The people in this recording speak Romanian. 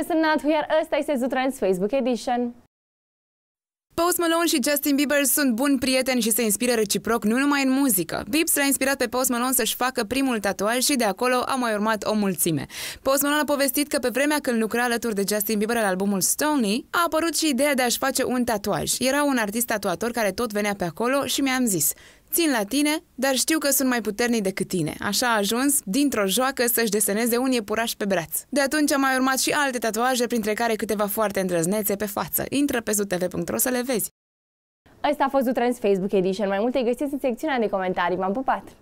însemnat, iar ăsta este Zutrans Facebook Edition. Post Malone și Justin Bieber sunt buni prieteni și se inspiră reciproc nu numai în muzică. Biebs l-a inspirat pe Post Malone să-și facă primul tatuaj și de acolo a mai urmat o mulțime. Post Malone a povestit că pe vremea când lucra alături de Justin Bieber la albumul Stoney, a apărut și ideea de a-și face un tatuaj. Era un artist tatuator care tot venea pe acolo și mi-am zis, Țin la tine, dar știu că sunt mai puternic decât tine. Așa a ajuns, dintr-o joacă, să-și deseneze un iepuraș pe braț. De atunci am mai urmat și alte tatuaje, printre care câteva foarte îndrăznețe pe față. Intră pe zutv.ro să le vezi. Asta a fost Zutrans Facebook Edition. Mai multe găsiți în secțiunea de comentarii. m am pupat!